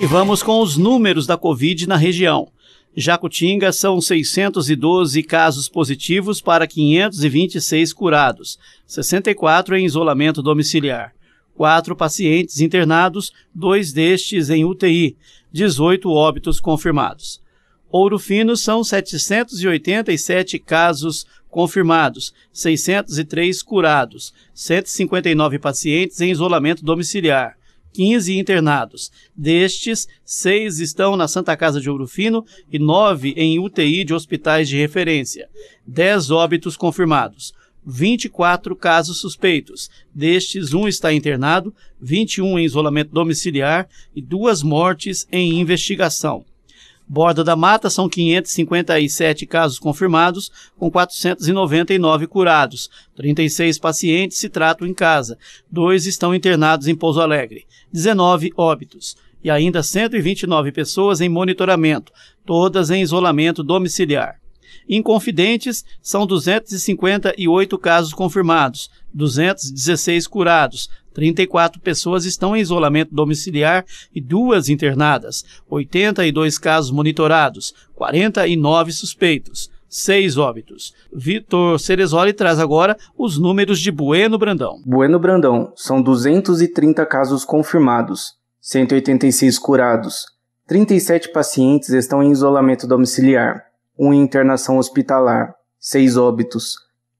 E vamos com os números da Covid na região. Jacutinga são 612 casos positivos para 526 curados, 64 em isolamento domiciliar, 4 pacientes internados, 2 destes em UTI, 18 óbitos confirmados. Ouro Fino são 787 casos confirmados, 603 curados, 159 pacientes em isolamento domiciliar, 15 internados. Destes, seis estão na Santa Casa de Ouro Fino e nove em UTI de hospitais de referência. 10 óbitos confirmados. 24 casos suspeitos. Destes, um está internado, 21 em isolamento domiciliar e duas mortes em investigação. Borda da Mata são 557 casos confirmados, com 499 curados. 36 pacientes se tratam em casa. Dois estão internados em Pouso Alegre. 19 óbitos. E ainda 129 pessoas em monitoramento, todas em isolamento domiciliar. Inconfidentes, são 258 casos confirmados, 216 curados, 34 pessoas estão em isolamento domiciliar e duas internadas, 82 casos monitorados, 49 suspeitos, 6 óbitos. Vitor Ceresoli traz agora os números de Bueno Brandão. Bueno Brandão, são 230 casos confirmados, 186 curados, 37 pacientes estão em isolamento domiciliar. 1 internação hospitalar, 6 óbitos,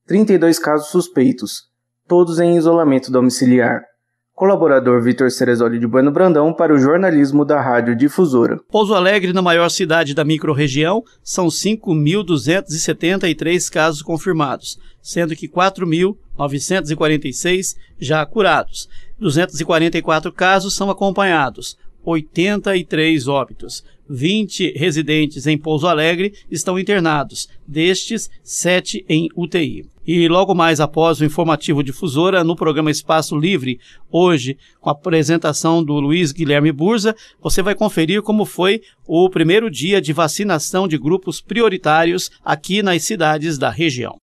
32 casos suspeitos, todos em isolamento domiciliar. Colaborador Vitor Ceresoli de Bueno Brandão para o jornalismo da Rádio Difusora. Pouso Alegre, na maior cidade da microrregião, são 5.273 casos confirmados, sendo que 4.946 já curados. 244 casos são acompanhados, 83 óbitos. 20 residentes em Pouso Alegre estão internados, destes, 7 em UTI. E logo mais após o informativo difusora no programa Espaço Livre, hoje, com a apresentação do Luiz Guilherme Burza, você vai conferir como foi o primeiro dia de vacinação de grupos prioritários aqui nas cidades da região.